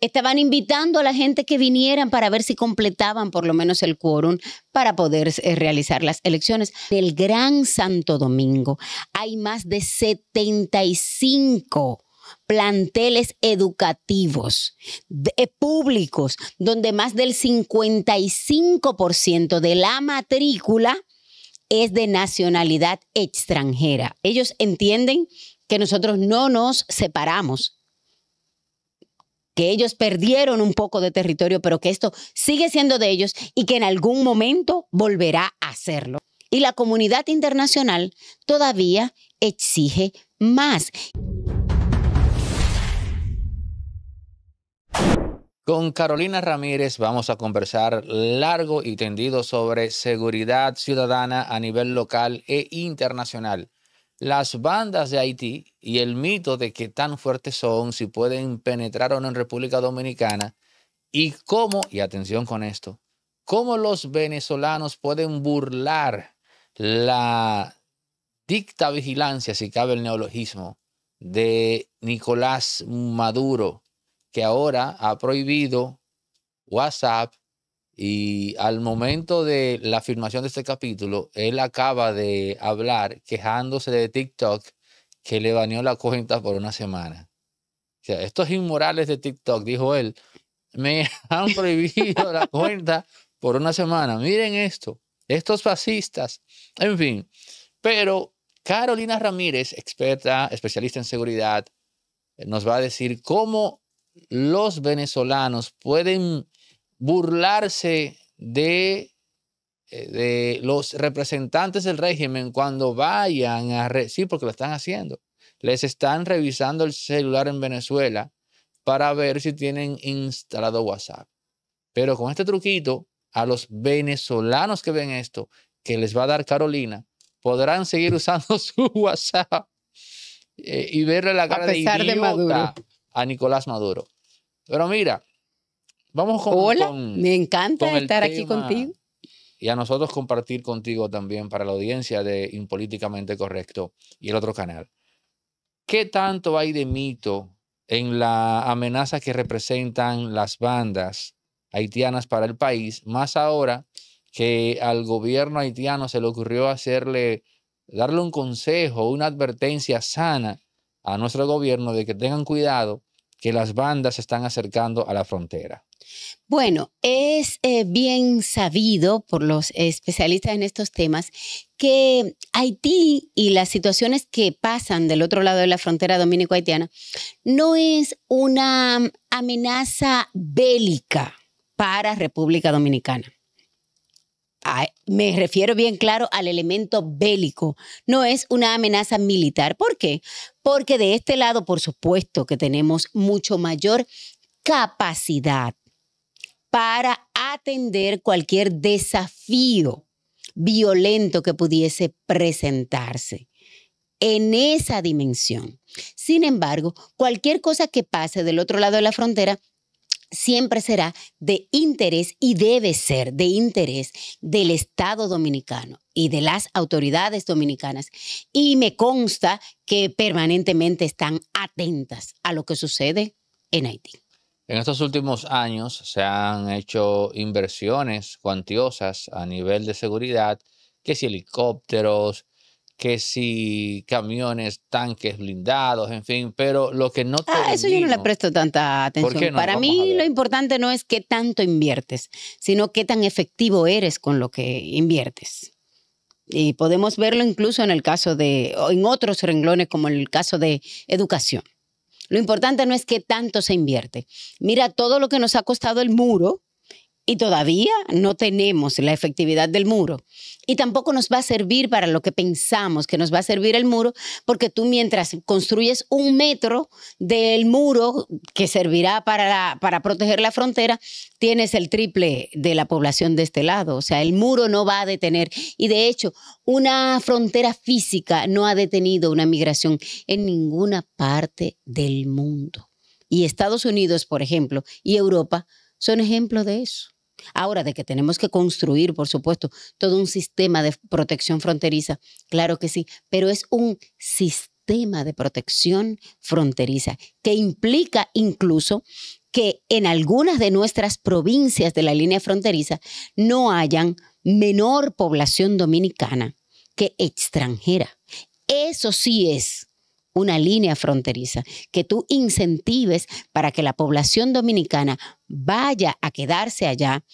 estaban invitando a la gente que vinieran para ver si completaban por lo menos el quórum para poder eh, realizar las elecciones. Del Gran Santo Domingo hay más de 75 planteles educativos eh, públicos, donde más del 55% de la matrícula es de nacionalidad extranjera. Ellos entienden que nosotros no nos separamos que ellos perdieron un poco de territorio, pero que esto sigue siendo de ellos y que en algún momento volverá a serlo. Y la comunidad internacional todavía exige más. Con Carolina Ramírez vamos a conversar largo y tendido sobre seguridad ciudadana a nivel local e internacional las bandas de Haití y el mito de que tan fuertes son, si pueden penetrar o no en República Dominicana, y cómo, y atención con esto, cómo los venezolanos pueden burlar la dicta vigilancia, si cabe el neologismo, de Nicolás Maduro, que ahora ha prohibido WhatsApp, y al momento de la afirmación de este capítulo, él acaba de hablar quejándose de TikTok que le baneó la cuenta por una semana. O sea, estos inmorales de TikTok, dijo él, me han prohibido la cuenta por una semana. Miren esto, estos fascistas. En fin, pero Carolina Ramírez, experta, especialista en seguridad, nos va a decir cómo los venezolanos pueden burlarse de, eh, de los representantes del régimen cuando vayan a... sí, porque lo están haciendo. Les están revisando el celular en Venezuela para ver si tienen instalado WhatsApp. Pero con este truquito, a los venezolanos que ven esto, que les va a dar Carolina, podrán seguir usando su WhatsApp eh, y verle la cara de, idiota a Nicolás Maduro. Pero mira, Vamos Hola, me encanta estar aquí contigo. Y a nosotros compartir contigo también para la audiencia de Impolíticamente Correcto y el otro canal. ¿Qué tanto hay de mito en la amenaza que representan las bandas haitianas para el país? Más ahora que al gobierno haitiano se le ocurrió hacerle, darle un consejo, una advertencia sana a nuestro gobierno de que tengan cuidado que las bandas se están acercando a la frontera. Bueno, es eh, bien sabido por los especialistas en estos temas que Haití y las situaciones que pasan del otro lado de la frontera dominico-haitiana no es una amenaza bélica para República Dominicana. me refiero bien claro al elemento bélico, no es una amenaza militar. ¿Por qué? Porque de este lado, por supuesto, que tenemos mucho mayor capacidad para atender cualquier desafío violento que pudiese presentarse en esa dimensión. Sin embargo, cualquier cosa que pase del otro lado de la frontera siempre será de interés y debe ser de interés del Estado dominicano y de las autoridades dominicanas. Y me consta que permanentemente están atentas a lo que sucede en Haití. En estos últimos años se han hecho inversiones cuantiosas a nivel de seguridad, que si helicópteros, que si camiones, tanques blindados, en fin, pero lo que no... ah, eso yo no le presto tanta atención. Para mí lo importante no es qué tanto inviertes, sino qué tan efectivo eres con lo que inviertes. Y podemos verlo incluso en el caso de, en otros renglones como el caso de educación. Lo importante no es que tanto se invierte. Mira todo lo que nos ha costado el muro, y todavía no tenemos la efectividad del muro. Y tampoco nos va a servir para lo que pensamos que nos va a servir el muro, porque tú mientras construyes un metro del muro que servirá para, para proteger la frontera, tienes el triple de la población de este lado. O sea, el muro no va a detener. Y de hecho, una frontera física no ha detenido una migración en ninguna parte del mundo. Y Estados Unidos, por ejemplo, y Europa son ejemplos de eso. Ahora, de que tenemos que construir, por supuesto, todo un sistema de protección fronteriza, claro que sí, pero es un sistema de protección fronteriza que implica incluso que en algunas de nuestras provincias de la línea fronteriza no hayan menor población dominicana que extranjera. Eso sí es una línea fronteriza, que tú incentives para que la población dominicana vaya a quedarse allá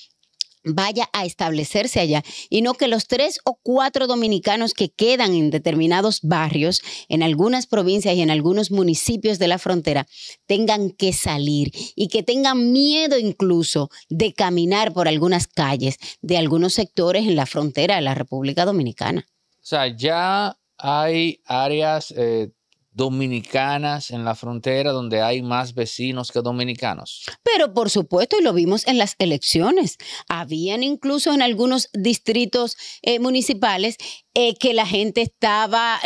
vaya a establecerse allá y no que los tres o cuatro dominicanos que quedan en determinados barrios, en algunas provincias y en algunos municipios de la frontera, tengan que salir y que tengan miedo incluso de caminar por algunas calles de algunos sectores en la frontera de la República Dominicana. O sea, ya hay áreas eh, dominicanas en la frontera donde hay más vecinos que dominicanos. Pero por supuesto, y lo vimos en las elecciones, habían incluso en algunos distritos eh, municipales eh, que la gente estaba,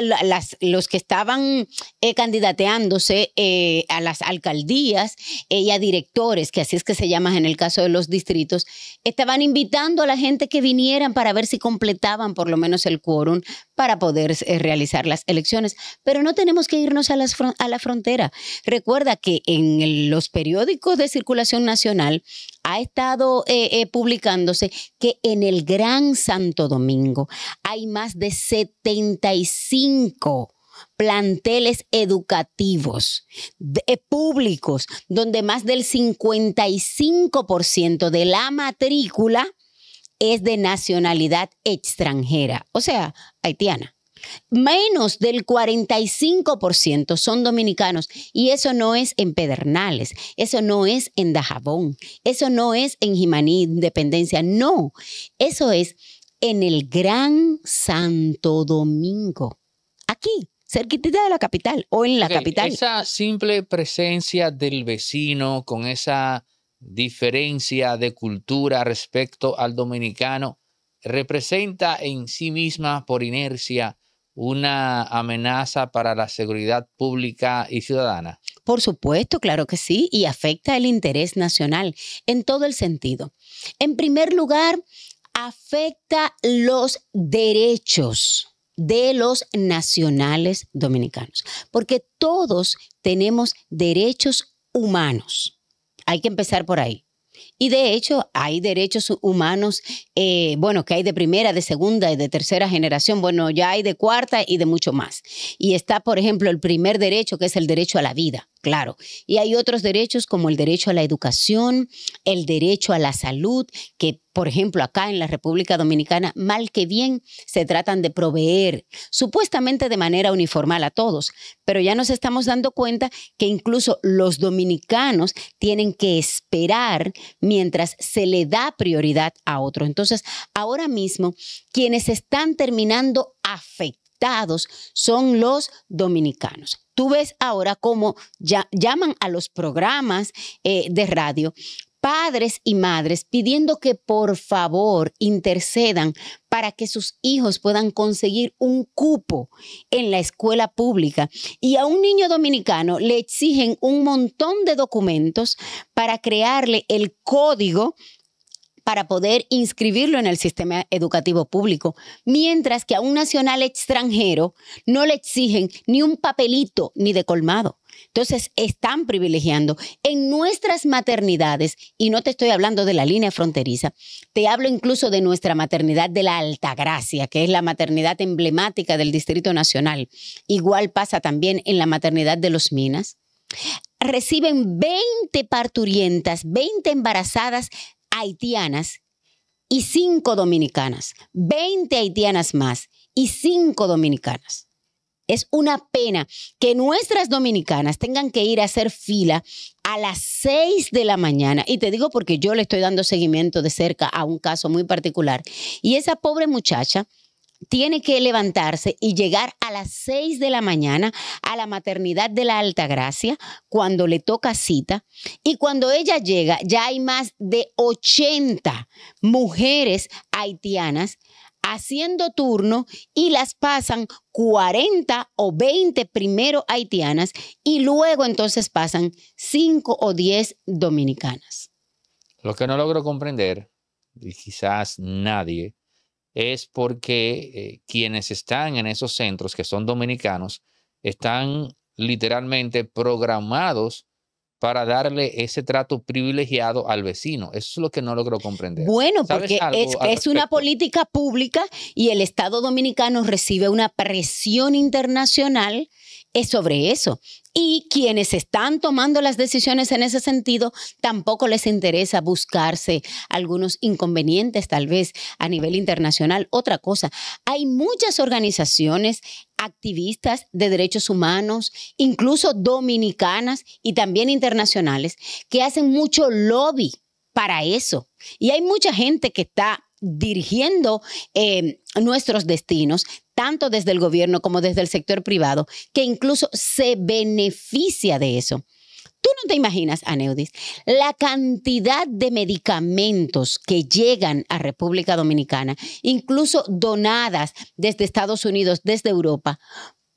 los que estaban eh, candidateándose eh, a las alcaldías y a directores, que así es que se llaman en el caso de los distritos, estaban invitando a la gente que vinieran para ver si completaban por lo menos el quórum para poder realizar las elecciones. Pero no tenemos que irnos a, las a la frontera. Recuerda que en los periódicos de circulación nacional ha estado publicándose que en el Gran Santo Domingo hay más de 75 planteles educativos eh, públicos, donde más del 55% de la matrícula es de nacionalidad extranjera, o sea, haitiana. Menos del 45% son dominicanos y eso no es en Pedernales, eso no es en Dajabón, eso no es en Jimaní, Independencia, no, eso es en el Gran Santo Domingo, aquí, cerquita de la capital o en la capital. Esa simple presencia del vecino con esa diferencia de cultura respecto al dominicano representa en sí misma por inercia una amenaza para la seguridad pública y ciudadana? Por supuesto, claro que sí, y afecta el interés nacional en todo el sentido. En primer lugar, afecta los derechos de los nacionales dominicanos, porque todos tenemos derechos humanos. Hay que empezar por ahí. Y de hecho, hay derechos humanos, eh, bueno, que hay de primera, de segunda y de tercera generación, bueno, ya hay de cuarta y de mucho más. Y está, por ejemplo, el primer derecho, que es el derecho a la vida claro. Y hay otros derechos como el derecho a la educación, el derecho a la salud, que por ejemplo acá en la República Dominicana, mal que bien, se tratan de proveer supuestamente de manera uniformal a todos, pero ya nos estamos dando cuenta que incluso los dominicanos tienen que esperar mientras se le da prioridad a otro. Entonces, ahora mismo, quienes están terminando afectados son los dominicanos tú ves ahora cómo ya, llaman a los programas eh, de radio padres y madres pidiendo que por favor intercedan para que sus hijos puedan conseguir un cupo en la escuela pública. Y a un niño dominicano le exigen un montón de documentos para crearle el código para poder inscribirlo en el sistema educativo público, mientras que a un nacional extranjero no le exigen ni un papelito ni de colmado. Entonces, están privilegiando en nuestras maternidades, y no te estoy hablando de la línea fronteriza, te hablo incluso de nuestra maternidad de la Altagracia, que es la maternidad emblemática del Distrito Nacional. Igual pasa también en la maternidad de los Minas. Reciben 20 parturientas, 20 embarazadas haitianas y cinco dominicanas, 20 haitianas más y cinco dominicanas. Es una pena que nuestras dominicanas tengan que ir a hacer fila a las 6 de la mañana. Y te digo porque yo le estoy dando seguimiento de cerca a un caso muy particular. Y esa pobre muchacha tiene que levantarse y llegar a las 6 de la mañana a la maternidad de la Alta Gracia cuando le toca cita. Y cuando ella llega, ya hay más de 80 mujeres haitianas haciendo turno y las pasan 40 o 20 primero haitianas y luego entonces pasan 5 o 10 dominicanas. Lo que no logro comprender, y quizás nadie, es porque eh, quienes están en esos centros, que son dominicanos, están literalmente programados para darle ese trato privilegiado al vecino. Eso es lo que no logro comprender. Bueno, porque es una política pública y el Estado dominicano recibe una presión internacional es sobre eso. Y quienes están tomando las decisiones en ese sentido, tampoco les interesa buscarse algunos inconvenientes, tal vez a nivel internacional. Otra cosa, hay muchas organizaciones activistas de derechos humanos, incluso dominicanas y también internacionales, que hacen mucho lobby para eso. Y hay mucha gente que está dirigiendo eh, nuestros destinos, tanto desde el gobierno como desde el sector privado, que incluso se beneficia de eso. Tú no te imaginas, Aneudis, la cantidad de medicamentos que llegan a República Dominicana, incluso donadas desde Estados Unidos, desde Europa,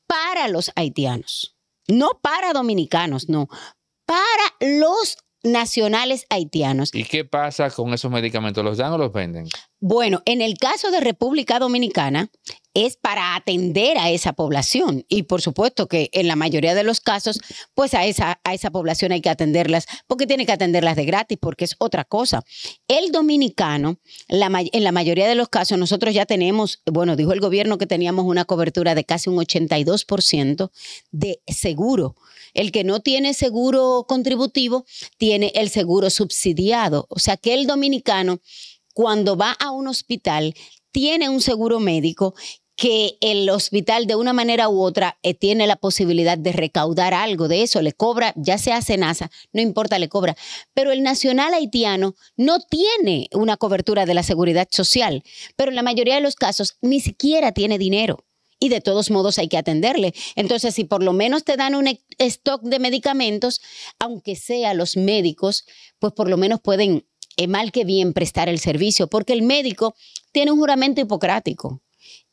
para los haitianos. No para dominicanos, no, para los nacionales haitianos. ¿Y qué pasa con esos medicamentos? ¿Los dan o los venden? Bueno, en el caso de República Dominicana es para atender a esa población y por supuesto que en la mayoría de los casos, pues a esa, a esa población hay que atenderlas porque tiene que atenderlas de gratis porque es otra cosa. El dominicano, en la mayoría de los casos nosotros ya tenemos, bueno, dijo el gobierno que teníamos una cobertura de casi un 82% de seguro el que no tiene seguro contributivo tiene el seguro subsidiado. O sea que el dominicano, cuando va a un hospital, tiene un seguro médico que el hospital de una manera u otra eh, tiene la posibilidad de recaudar algo de eso, le cobra, ya sea NASA, no importa, le cobra. Pero el nacional haitiano no tiene una cobertura de la seguridad social, pero en la mayoría de los casos ni siquiera tiene dinero y de todos modos hay que atenderle. Entonces, si por lo menos te dan un stock de medicamentos, aunque sea los médicos, pues por lo menos pueden, eh, mal que bien, prestar el servicio, porque el médico tiene un juramento hipocrático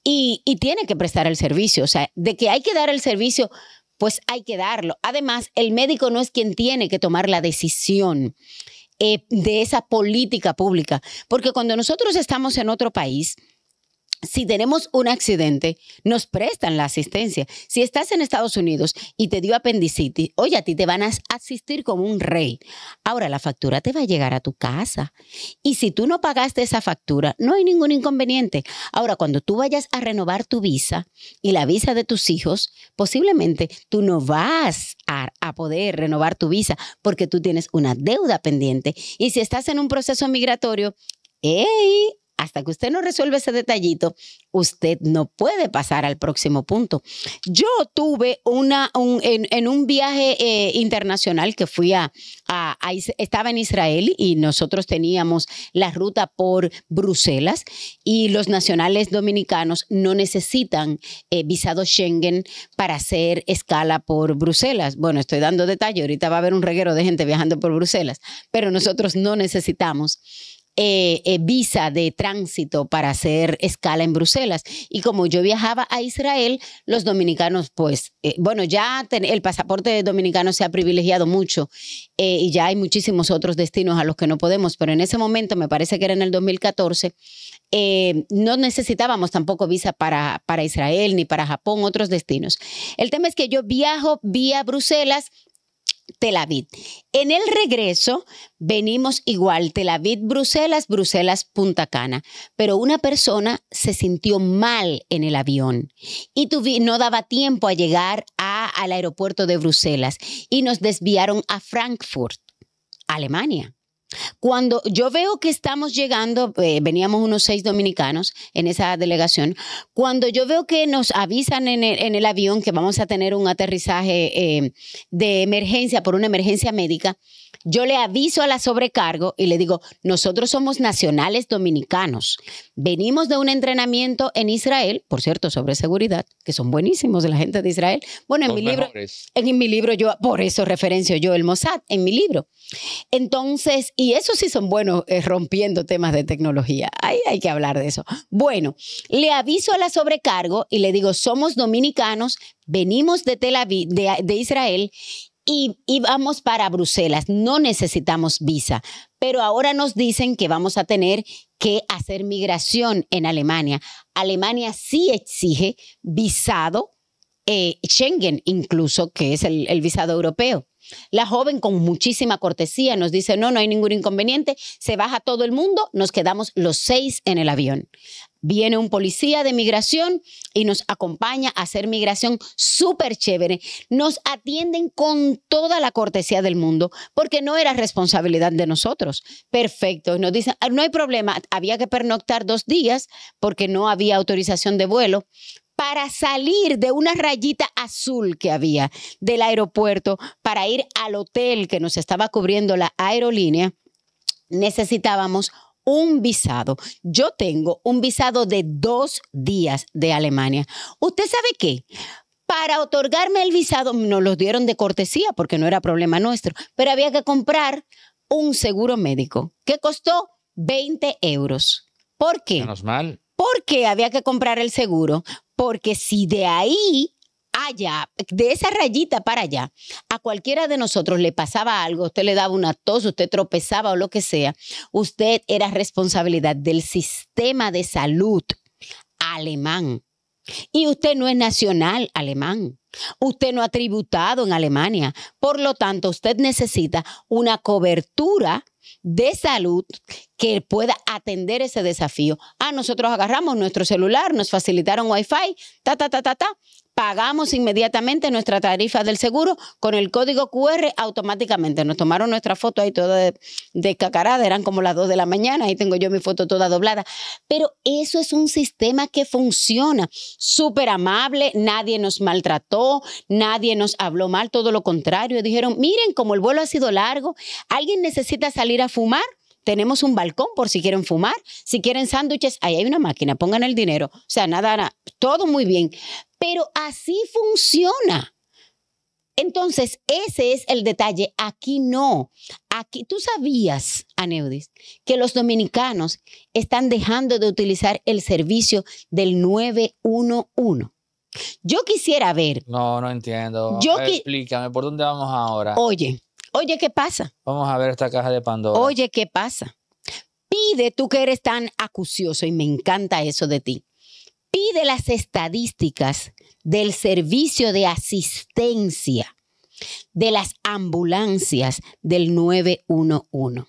y, y tiene que prestar el servicio. O sea, de que hay que dar el servicio, pues hay que darlo. Además, el médico no es quien tiene que tomar la decisión eh, de esa política pública. Porque cuando nosotros estamos en otro país, si tenemos un accidente, nos prestan la asistencia. Si estás en Estados Unidos y te dio apendicitis, oye, a ti te van a asistir como un rey. Ahora la factura te va a llegar a tu casa. Y si tú no pagaste esa factura, no hay ningún inconveniente. Ahora, cuando tú vayas a renovar tu visa y la visa de tus hijos, posiblemente tú no vas a, poder renovar tu visa porque tú tienes una deuda pendiente. Y si estás en un proceso migratorio, ¡Ey! hasta que usted no resuelve ese detallito, usted no puede pasar al próximo punto. Yo tuve una, en, un viaje eh, internacional que fui a, estaba en Israel y nosotros teníamos la ruta por Bruselas y los nacionales dominicanos no necesitan eh, visado Schengen para hacer escala por Bruselas. Bueno, estoy dando detalle, ahorita va a haber un reguero de gente viajando por Bruselas, pero nosotros no necesitamos eh, eh, visa de tránsito para hacer escala en Bruselas. Y como yo viajaba a Israel, los dominicanos, pues, eh, bueno, ya el pasaporte dominicano se ha privilegiado mucho y ya hay muchísimos otros destinos a los que no podemos, pero en ese momento, me parece que era en el 2014, no necesitábamos tampoco visa para, para Israel ni para Japón, otros destinos. El tema es que yo viajo vía Bruselas Tel Aviv. En el regreso venimos igual, Tel Aviv, Bruselas, Bruselas, Punta Cana. Pero una persona se sintió mal en el avión y no daba tiempo a llegar al aeropuerto de Bruselas y nos desviaron a Frankfurt, Alemania. Cuando yo veo que estamos llegando, eh, veníamos unos seis dominicanos en esa delegación, cuando yo veo que nos avisan en el, avión que vamos a tener un aterrizaje eh, de emergencia por una emergencia médica, yo le aviso a la sobrecargo y le digo, nosotros somos nacionales dominicanos, venimos de un entrenamiento en Israel, por cierto, sobre seguridad, que son buenísimos de la gente de Israel. Bueno, en mi libro, en mi libro yo, por eso referencio yo el Mossad, en mi libro. Entonces, y eso sí son buenos eh, rompiendo temas de tecnología, ahí hay que hablar de eso. Bueno, le aviso a la sobrecargo y le digo, somos dominicanos, venimos de Tel Aviv, de Israel, y, vamos para Bruselas. No necesitamos visa, pero ahora nos dicen que vamos a tener que hacer migración en Alemania. Alemania sí exige visado, eh, Schengen incluso, que es el, el visado europeo. La joven con muchísima cortesía nos dice, no, no hay ningún inconveniente, se baja todo el mundo, nos quedamos los seis en el avión. Viene un policía de migración y nos acompaña a hacer migración súper chévere. Nos atienden con toda la cortesía del mundo porque no era responsabilidad de nosotros. Perfecto. Nos dicen, ah, no hay problema, había que pernoctar dos días porque no había autorización de vuelo para salir de una rayita azul que había del aeropuerto para ir al hotel que nos estaba cubriendo la aerolínea, necesitábamos un visado. Yo tengo un visado de dos días de Alemania. ¿Usted sabe qué? Para otorgarme el visado, nos lo dieron de cortesía porque no era problema nuestro, pero había que comprar un seguro médico que costó 20 euros. ¿Por qué? Menos mal. Porque había que comprar el seguro, porque si de ahí allá, de esa rayita para allá, a cualquiera de nosotros le pasaba algo, usted le daba una tos, usted tropezaba o lo que sea, usted era responsabilidad del sistema de salud alemán. Y usted no es nacional alemán. Usted no ha tributado en Alemania. Por lo tanto, usted necesita una cobertura de salud que pueda atender ese desafío. Ah, nosotros agarramos nuestro celular, nos facilitaron Wi-Fi, ta, ta, ta, ta, ta pagamos inmediatamente nuestra tarifa del seguro con el código QR automáticamente. Nos tomaron nuestra foto ahí toda de, eran como las 2 de la mañana, ahí tengo yo mi foto toda doblada. Pero eso es un sistema que funciona, súper amable, nadie nos maltrató, nadie nos habló mal, todo lo contrario, dijeron, miren como el vuelo ha sido largo, alguien necesita salir a fumar, tenemos un balcón por si quieren fumar, si quieren sándwiches, ahí hay una máquina, pongan el dinero. O sea, nada, nada, todo muy bien. Pero así funciona. Entonces, ese es el detalle. Aquí no. Aquí tú sabías, Aneudis, que los dominicanos están dejando de utilizar el servicio del 911. Yo quisiera ver. No, no entiendo. Yo Explícame, ¿por dónde vamos ahora? Oye, oye, ¿qué pasa? Vamos a ver esta caja de Pandora. Oye, ¿qué pasa? Pide tú que eres tan acucioso y me encanta eso de ti pide las estadísticas del servicio de asistencia de las ambulancias del 911.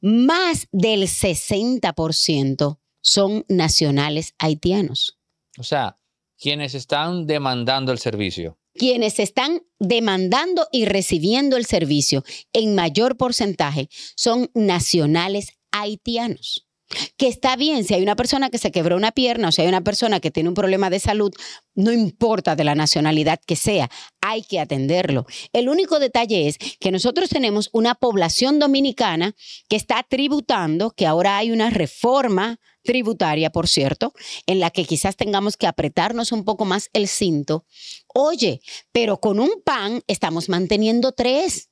Más del 60% son nacionales haitianos. O sea, quienes están demandando el servicio. Quienes están demandando y recibiendo el servicio en mayor porcentaje son nacionales haitianos que está bien, si hay una persona que se quebró una pierna o si hay una persona que tiene un problema de salud, no importa de la nacionalidad que sea, hay que atenderlo. El único detalle es que nosotros tenemos una población dominicana que está tributando, que ahora hay una reforma tributaria, por cierto, en la que quizás tengamos que apretarnos un poco más el cinto. Oye, pero con un pan estamos manteniendo tres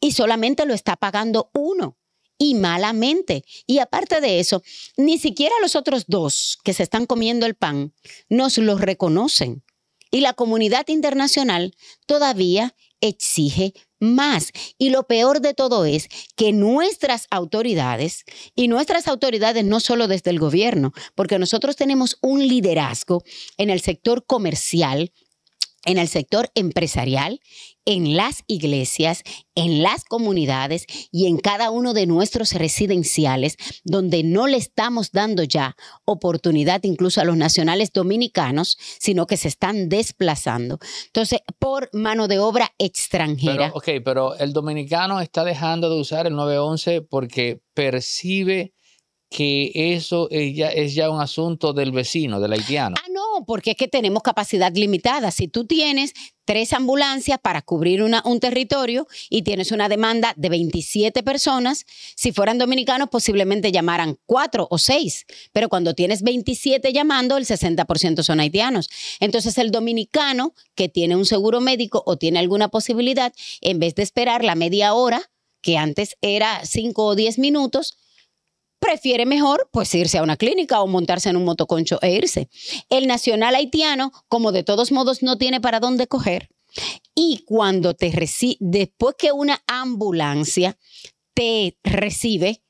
y solamente lo está pagando uno y malamente. Y aparte de eso, ni siquiera los otros dos que se están comiendo el pan nos los reconocen. Y la comunidad internacional todavía exige más. Y lo peor de todo es que nuestras autoridades, y nuestras autoridades no solo desde el gobierno, porque nosotros tenemos un liderazgo en el sector comercial, en el sector empresarial en las iglesias, en las comunidades y en cada uno de nuestros residenciales, donde no le estamos dando ya oportunidad incluso a los nacionales dominicanos, sino que se están desplazando. Entonces, por mano de obra extranjera. Pero, ok, pero el dominicano está dejando de usar el 911 porque percibe que eso es ya, un asunto del vecino, del haitiano porque es que tenemos capacidad limitada. Si tú tienes tres ambulancias para cubrir un territorio y tienes una demanda de 27 personas, si fueran dominicanos posiblemente llamaran cuatro o seis, pero cuando tienes 27 llamando, el 60% son haitianos. Entonces el dominicano que tiene un seguro médico o tiene alguna posibilidad, en vez de esperar la media hora, que antes era cinco o diez minutos, prefiere mejor pues irse a una clínica o montarse en un motoconcho e irse. El nacional haitiano, como de todos modos no tiene para dónde coger, y cuando te recibe, después que una ambulancia te recibe,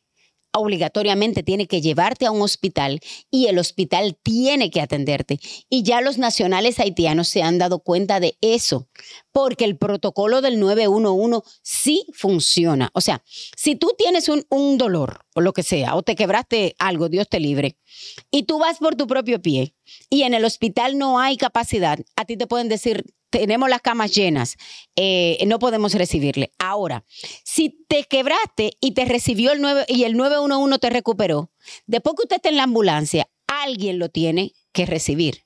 obligatoriamente tiene que llevarte a un hospital y el hospital tiene que atenderte. Y ya los nacionales haitianos se han dado cuenta de eso, porque el protocolo del 911 sí funciona. O sea, si tú tienes un, un dolor o lo que sea, o te quebraste algo, Dios te libre, y tú vas por tu propio pie y en el hospital no hay capacidad, a ti te pueden decir, tenemos las camas llenas, eh, no podemos recibirle. Ahora, si te quebraste y te recibió el 9 y el 911 te recuperó, después que usted está en la ambulancia, alguien lo tiene que recibir.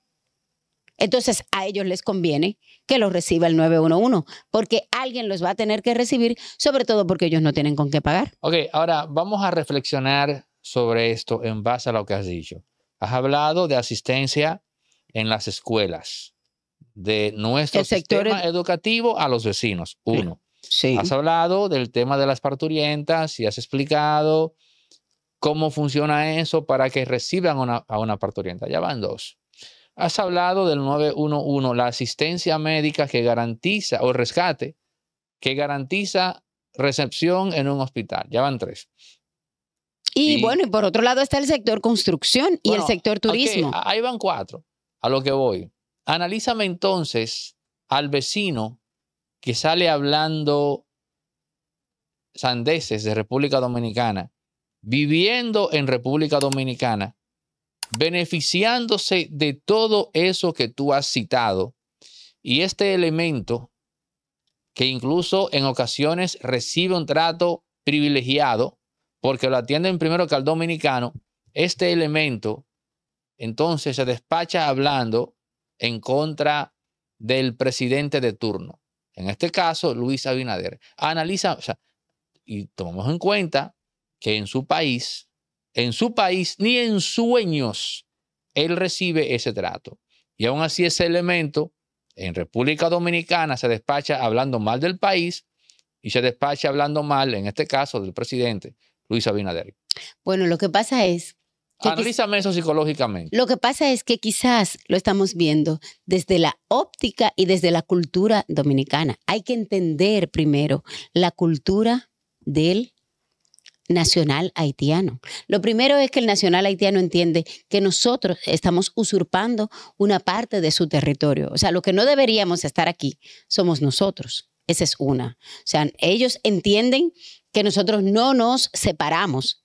Entonces a ellos les conviene que lo reciba el 911, porque alguien los va a tener que recibir, sobre todo porque ellos no tienen con qué pagar. Ok, ahora vamos a reflexionar sobre esto en base a lo que has dicho. Has hablado de asistencia en las escuelas de nuestro sistema educativo a los vecinos. Uno. Has hablado del tema de las parturientas y has explicado cómo funciona eso para que reciban a una parturienta. Ya van dos. Has hablado del 911, la asistencia médica que garantiza, o rescate, que garantiza recepción en un hospital. Ya van tres. Y, bueno, y por otro lado está el sector construcción y el sector turismo. ahí van cuatro, a lo que voy. Analízame entonces al vecino que sale hablando sandeces de República Dominicana, viviendo en República Dominicana, beneficiándose de todo eso que tú has citado. Y este elemento, que incluso en ocasiones recibe un trato privilegiado, porque lo atienden primero que al dominicano, este elemento entonces se despacha hablando en contra del presidente de turno, en este caso Luis Abinader. Analiza, y tomamos en cuenta que en su país, en su país, ni en sueños, él recibe ese trato. Y aún así ese elemento en República Dominicana se despacha hablando mal del país y se despacha hablando mal, en este caso, del presidente Luis Abinader. Bueno, lo que pasa es Analízame eso psicológicamente. Lo que pasa es que quizás lo estamos viendo desde la óptica y desde la cultura dominicana. Hay que entender primero la cultura del nacional haitiano. Lo primero es que el nacional haitiano entiende que nosotros estamos usurpando una parte de su territorio. O sea, lo que no deberíamos estar aquí somos nosotros. Esa es una. O sea, ellos entienden que nosotros no nos separamos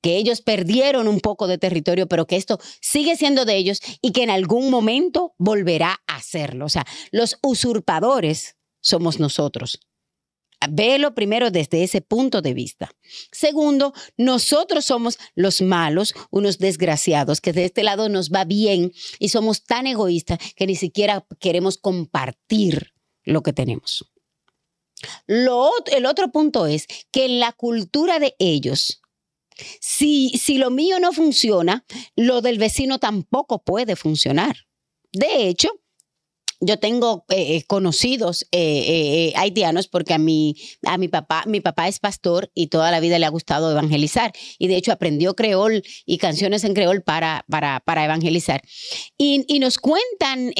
que ellos perdieron un poco de territorio, pero que esto sigue siendo de ellos y que en algún momento volverá a serlo. O sea, los usurpadores somos nosotros. Velo primero desde ese punto de vista. Segundo, nosotros somos los malos, unos desgraciados, que de este lado nos va bien y somos tan egoístas que ni siquiera queremos compartir lo que tenemos. el otro punto es que en la cultura de ellos, si, si lo mío no funciona, lo del vecino tampoco puede funcionar. De hecho, yo tengo eh, eh, conocidos eh, haitianos porque a mi, a mi papá, mi papá es pastor y toda la vida le ha gustado evangelizar y de hecho aprendió creol y canciones en creol para, para, para evangelizar. Y, y, nos cuentan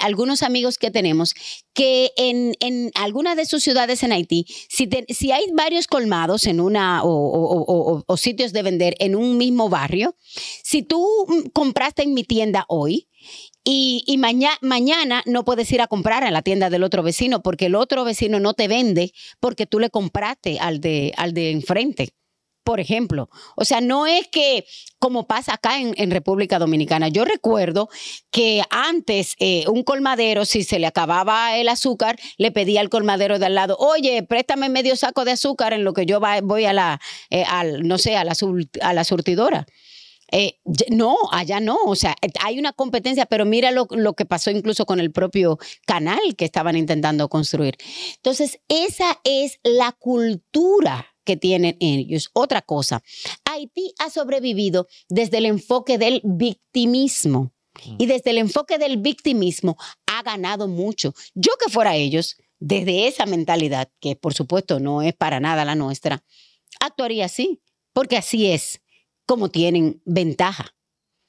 algunos amigos que tenemos que en, en algunas de sus ciudades en Haití, si, si hay varios colmados en una o, o, o, o sitios de vender en un mismo barrio, si tú mm, compraste en mi tienda hoy, y, mañana no puedes ir a comprar a la tienda del otro vecino porque el otro vecino no te vende porque tú le compraste al de, al de enfrente. Por ejemplo, o sea, no es que como pasa acá en, República Dominicana. Yo recuerdo que antes eh, un colmadero, si se le acababa el azúcar, le pedía al colmadero de al lado, oye, préstame medio saco de azúcar en lo que yo voy a la, eh, no sé, a la, a la surtidora. Eh, no, allá no, o sea, eh, hay una competencia, pero mira lo, lo que pasó incluso con el propio canal que estaban intentando construir. Entonces, esa es la cultura que tienen ellos. Otra cosa, Haití ha sobrevivido desde el enfoque del victimismo. Y mm. desde el enfoque del victimismo ha ganado mucho. Yo que fuera ellos, desde esa mentalidad, que por supuesto no es para nada la nuestra, actuaría así, porque así es como tienen ventaja.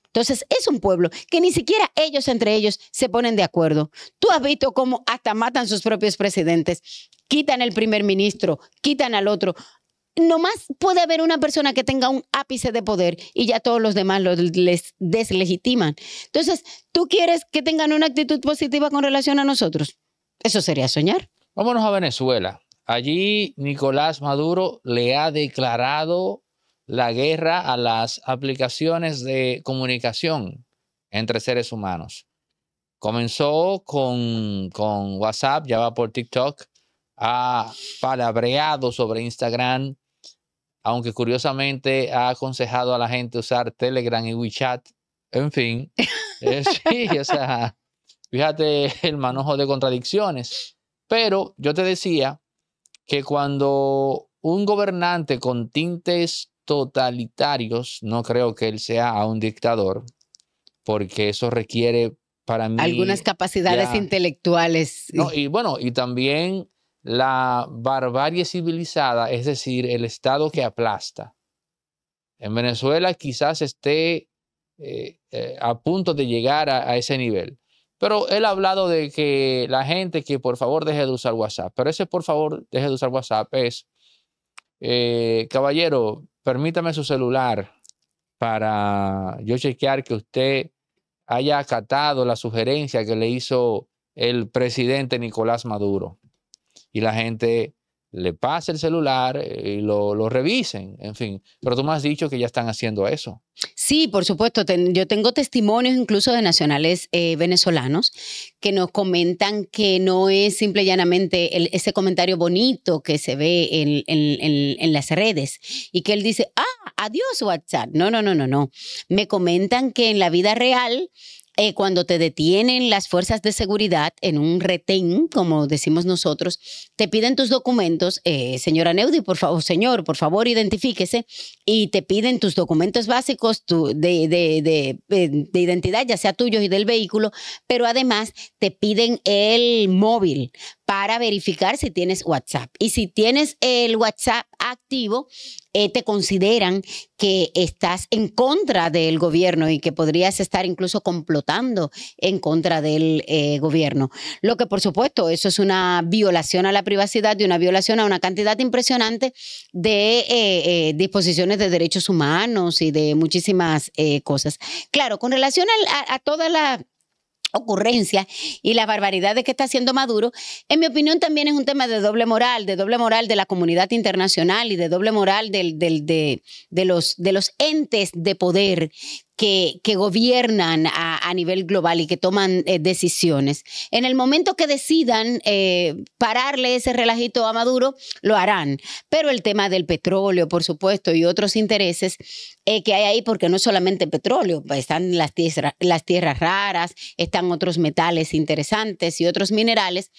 Entonces, es un pueblo que ni siquiera ellos entre ellos se ponen de acuerdo. Tú has visto cómo hasta matan sus propios presidentes, quitan el primer ministro, quitan al otro. Nomás puede haber una persona que tenga un ápice de poder y ya todos los demás los les deslegitiman. Entonces, ¿tú quieres que tengan una actitud positiva con relación a nosotros? Eso sería soñar. Vámonos a Venezuela. Allí Nicolás Maduro le ha declarado la guerra a las aplicaciones de comunicación entre seres humanos. Comenzó con, WhatsApp, ya va por TikTok, ha palabreado sobre Instagram, aunque curiosamente ha aconsejado a la gente usar Telegram y WeChat. En fin, eh, o sea, fíjate el manojo de contradicciones. Pero yo te decía que cuando un gobernante con tintes totalitarios, no creo que él sea a un dictador, porque eso requiere para mí... Algunas capacidades intelectuales. y bueno, y también la barbarie civilizada, es decir, el Estado que aplasta. En Venezuela quizás esté eh, eh, a punto de llegar a, ese nivel. Pero él ha hablado de que la gente que por favor deje de usar WhatsApp, pero ese por favor deje de usar WhatsApp es, eh, caballero, permítame su celular para yo chequear que usted haya acatado la sugerencia que le hizo el presidente Nicolás Maduro. Y la gente le pase el celular eh, y lo, revisen, en fin. Pero tú me has dicho que ya están haciendo eso. Sí, por supuesto. yo tengo testimonios incluso de nacionales eh, venezolanos que nos comentan que no es simple y llanamente ese comentario bonito que se ve en, las redes y que él dice, ah, adiós WhatsApp. No, no, no, no, no. Me comentan que en la vida real eh, cuando te detienen las fuerzas de seguridad en un retén, como decimos nosotros, te piden tus documentos, eh, señora Neudi, por favor, señor, por favor, identifíquese, y te piden tus documentos básicos tu, eh, de, identidad, ya sea tuyo y del vehículo, pero además te piden el móvil para verificar si tienes WhatsApp. Y si tienes el WhatsApp activo, eh, te consideran que estás en contra del gobierno y que podrías estar incluso complotando en contra del eh, gobierno. Lo que por supuesto eso es una violación a la privacidad y una violación a una cantidad impresionante de eh, disposiciones de derechos humanos y de muchísimas cosas. Claro, con relación a toda la ocurrencias y las barbaridades que está haciendo Maduro, en mi opinión también es un tema de doble moral, de doble moral de la comunidad internacional y de doble moral del, del, de, de, los, de los entes de poder que, gobiernan a, nivel global y que toman eh, decisiones. En el momento que decidan eh, pararle ese relajito a Maduro, lo harán. Pero el tema del petróleo, por supuesto, y otros intereses eh, que hay ahí, porque no es solamente petróleo, pues, están las, las tierras raras, están otros metales interesantes y otros minerales.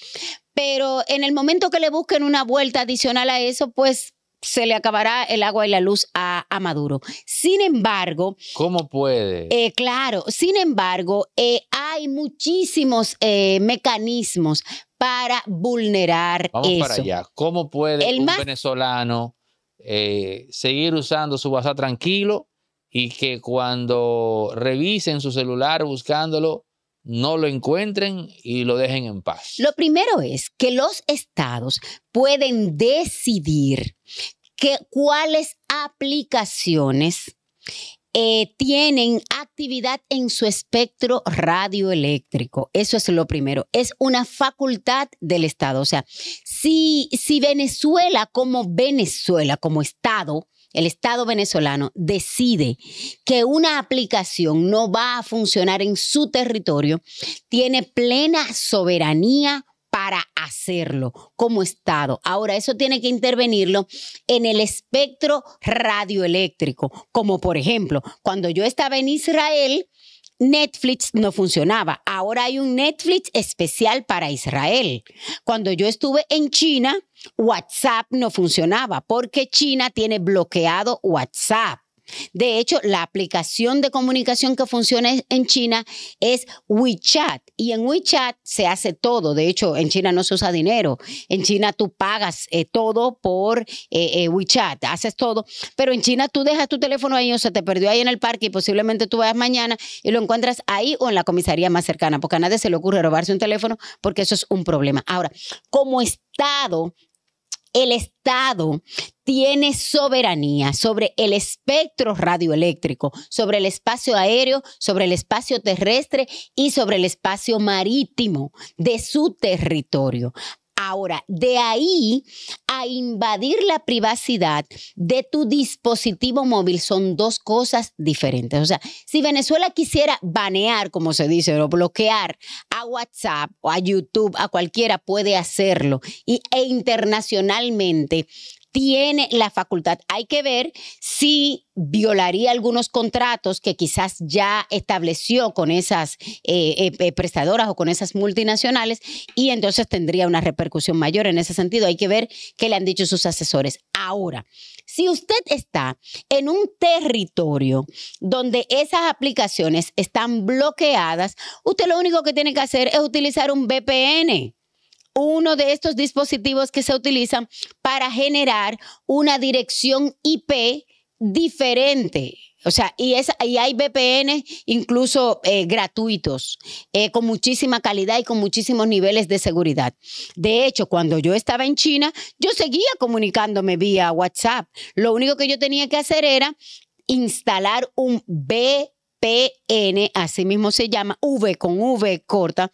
Pero en el momento que le busquen una vuelta adicional a eso, pues se le acabará el agua y la luz a, Maduro. Sin embargo... ¿Cómo puede? Eh, claro, sin embargo, eh, hay muchísimos eh, mecanismos para vulnerar Vamos para allá. ¿Cómo puede el un venezolano seguir usando su WhatsApp tranquilo y que cuando revisen su celular buscándolo no lo encuentren y lo dejen en paz. Lo primero es que los estados pueden decidir que, cuáles aplicaciones eh, tienen actividad en su espectro radioeléctrico. Eso es lo primero. Es una facultad del Estado. O sea, si Venezuela como Venezuela, como Estado, el Estado venezolano decide que una aplicación no va a funcionar en su territorio, tiene plena soberanía para hacerlo como Estado. Ahora, eso tiene que intervenirlo en el espectro radioeléctrico, como por ejemplo, cuando yo estaba en Israel, Netflix no funcionaba. Ahora hay un Netflix especial para Israel. Cuando yo estuve en China, WhatsApp no funcionaba porque China tiene bloqueado WhatsApp. De hecho, la aplicación de comunicación que funciona en China es WeChat y en WeChat se hace todo. De hecho, en China no se usa dinero. En China tú pagas eh, todo por eh, eh, WeChat, haces todo. Pero en China tú dejas tu teléfono ahí o se te perdió ahí en el parque y posiblemente tú vayas mañana y lo encuentras ahí o en la comisaría más cercana, porque a nadie se le ocurre robarse un teléfono porque eso es un problema. Ahora, como Estado, el Estado tiene soberanía sobre el espectro radioeléctrico, sobre el espacio aéreo, sobre el espacio terrestre y sobre el espacio marítimo de su territorio. Ahora, de ahí a invadir la privacidad de tu dispositivo móvil son dos cosas diferentes. O sea, si Venezuela quisiera banear, como se dice, o bloquear a WhatsApp o a YouTube, a cualquiera puede hacerlo. Y, e internacionalmente tiene la facultad. Hay que ver si violaría algunos contratos que quizás ya estableció con esas eh, eh, eh, prestadoras o con esas multinacionales y entonces tendría una repercusión mayor en ese sentido. Hay que ver qué le han dicho sus asesores. Ahora, si usted está en un territorio donde esas aplicaciones están bloqueadas, usted lo único que tiene que hacer es utilizar un VPN uno de estos dispositivos que se utilizan para generar una dirección IP diferente. O sea, y, hay VPN incluso eh, gratuitos, eh, con muchísima calidad y con muchísimos niveles de seguridad. De hecho, cuando yo estaba en China, yo seguía comunicándome vía WhatsApp. Lo único que yo tenía que hacer era instalar un VPN, así mismo se llama, V con V corta,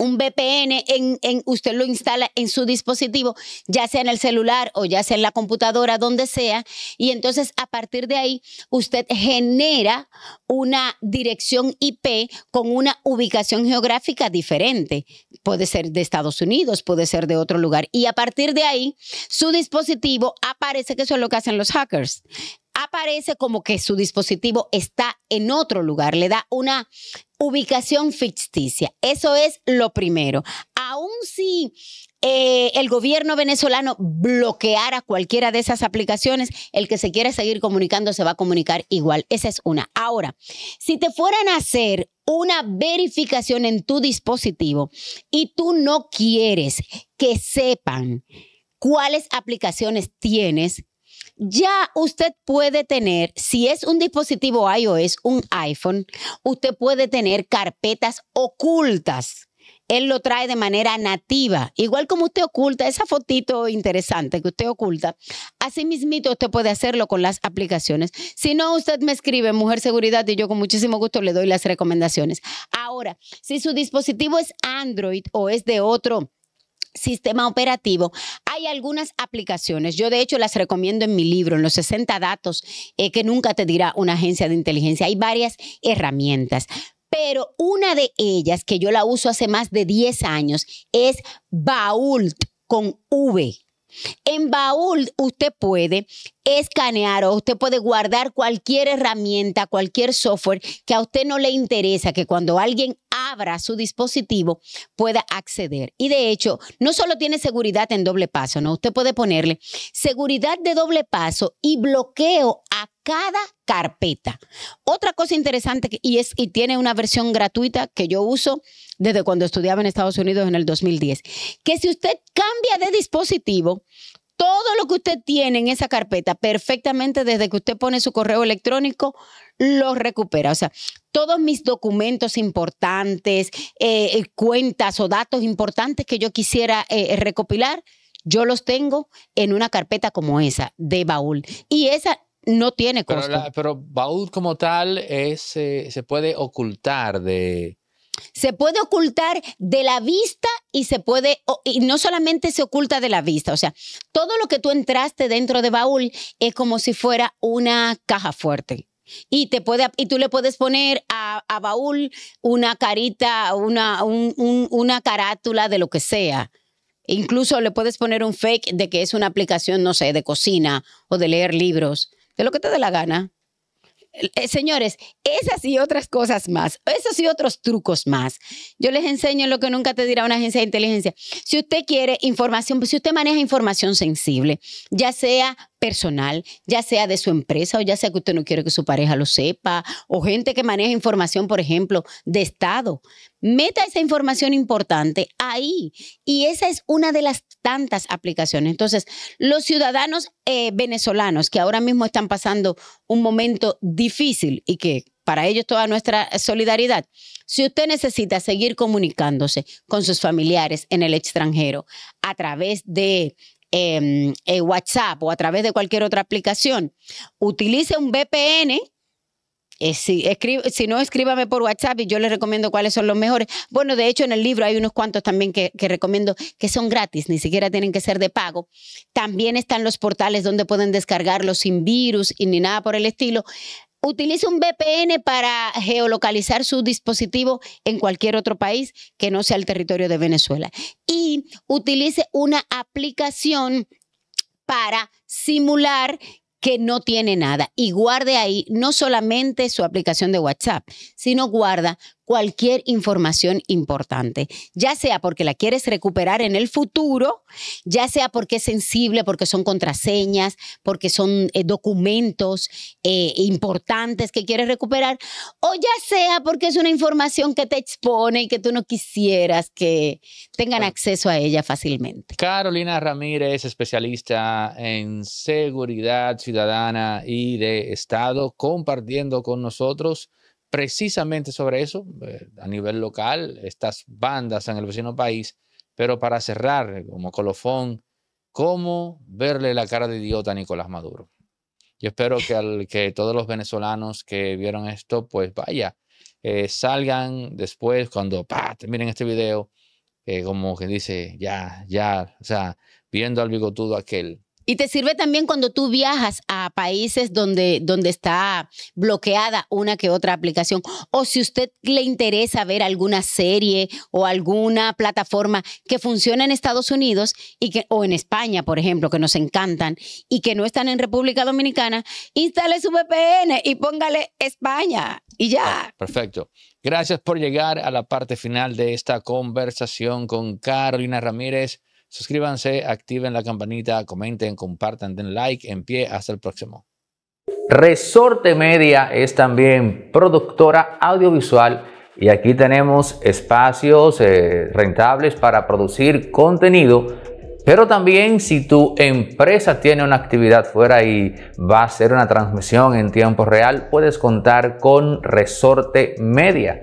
un VPN, en, usted lo instala en su dispositivo, ya sea en el celular o ya sea en la computadora, donde sea, y entonces a partir de ahí usted genera una dirección IP con una ubicación geográfica diferente. Puede ser de Estados Unidos, puede ser de otro lugar, y a partir de ahí su dispositivo aparece, que eso es lo que hacen los hackers aparece como que su dispositivo está en otro lugar, le da una ubicación ficticia. Eso es lo primero. Aún si eh, el gobierno venezolano bloqueara cualquiera de esas aplicaciones, el que se quiere seguir comunicando se va a comunicar igual. Esa es una. Ahora, si te fueran a hacer una verificación en tu dispositivo y tú no quieres que sepan cuáles aplicaciones tienes, ya usted puede tener, si es un dispositivo iOS, un iPhone, usted puede tener carpetas ocultas. Él lo trae de manera nativa, igual como usted oculta esa fotito interesante que usted oculta. Así usted puede hacerlo con las aplicaciones. Si no, usted me escribe Mujer Seguridad y yo con muchísimo gusto le doy las recomendaciones. Ahora, si su dispositivo es Android o es de otro sistema operativo, hay algunas aplicaciones. Yo de hecho las recomiendo en mi libro, en los 60 datos eh, que nunca te dirá una agencia de inteligencia. Hay varias herramientas. Pero una de ellas, que yo la uso hace más de 10 años, es Bault con V. En Bault usted puede escanear o usted puede guardar cualquier herramienta, cualquier software que a usted no le interesa, que cuando alguien abra su dispositivo pueda acceder. Y de hecho, no solo tiene seguridad en doble paso, no, usted puede ponerle seguridad de doble paso y bloqueo a cada carpeta. Otra cosa interesante y es y tiene una versión gratuita que yo uso desde cuando estudiaba en Estados Unidos en el 2010, que si usted cambia de dispositivo, todo lo que usted tiene en esa carpeta, perfectamente desde que usted pone su correo electrónico, lo recupera. O sea, todos mis documentos importantes, eh, eh, cuentas o datos importantes que yo quisiera eh, recopilar, yo los tengo en una carpeta como esa de baúl. Y esa no tiene costo. Pero, baúl como tal se puede ocultar de se puede ocultar de la vista y se puede, y no solamente se oculta de la vista, o sea, todo lo que tú entraste dentro de baúl es como si fuera una caja fuerte. Y, te puede, y tú le puedes poner a, baúl una carita, una, una carátula de lo que sea. Incluso le puedes poner un fake de que es una aplicación, no sé, de cocina o de leer libros, de lo que te dé la gana. Eh, señores, esas y otras cosas más, esos y otros trucos más. Yo les enseño lo que nunca te dirá una agencia de inteligencia. Si usted quiere información, si usted maneja información sensible, ya sea personal, ya sea de su empresa o ya sea que usted no quiere que su pareja lo sepa, o gente que maneja información, por ejemplo, de Estado. Meta esa información importante ahí. Y esa es una de las tantas aplicaciones. Entonces, los ciudadanos eh, venezolanos que ahora mismo están pasando un momento difícil y que para ellos toda nuestra solidaridad, si usted necesita seguir comunicándose con sus familiares en el extranjero a través de em, eh, WhatsApp o a través de cualquier otra aplicación, utilice un VPN eh, si, no, escríbame por WhatsApp y yo les recomiendo cuáles son los mejores. Bueno, de hecho, en el libro hay unos cuantos también que, que recomiendo que son gratis, ni siquiera tienen que ser de pago. También están los portales donde pueden descargarlos sin virus y ni nada por el estilo. Utilice un VPN para geolocalizar su dispositivo en cualquier otro país que no sea el territorio de Venezuela. Y utilice una aplicación para simular que no tiene nada y guarde ahí no solamente su aplicación de WhatsApp, sino guarda cualquier información importante, ya sea porque la quieres recuperar en el futuro, ya sea porque es sensible, porque son contraseñas, porque son eh, documentos eh, importantes que quieres recuperar, o ya sea porque es una información que te expone y que tú no quisieras que tengan acceso a ella fácilmente. Carolina Ramírez, especialista en seguridad ciudadana y de Estado, compartiendo con nosotros precisamente sobre eso eh, a nivel local, estas bandas en el vecino país, pero para cerrar eh, como colofón, ¿cómo verle la cara de idiota a Nicolás Maduro? Yo espero que, al, que todos los venezolanos que vieron esto, pues vaya, eh, salgan después cuando miren este video, como que dice, ya, ya, o sea, viendo al bigotudo aquel y te sirve también cuando tú viajas a países donde, donde está bloqueada una que otra aplicación. O si usted le interesa ver alguna serie o alguna plataforma que funciona en Estados Unidos y que, o en España, por ejemplo, que nos encantan y que no están en República Dominicana, instale su VPN y póngale España y ya. Ah, perfecto. Gracias por llegar a la parte final de esta conversación con Carolina Ramírez Suscríbanse, activen la campanita, comenten, compartan, den like, en pie, hasta el próximo. Resorte Media es también productora audiovisual y aquí tenemos espacios eh, rentables para producir contenido. Pero también si tu empresa tiene una actividad fuera y va a hacer una transmisión en tiempo real, puedes contar con Resorte Media.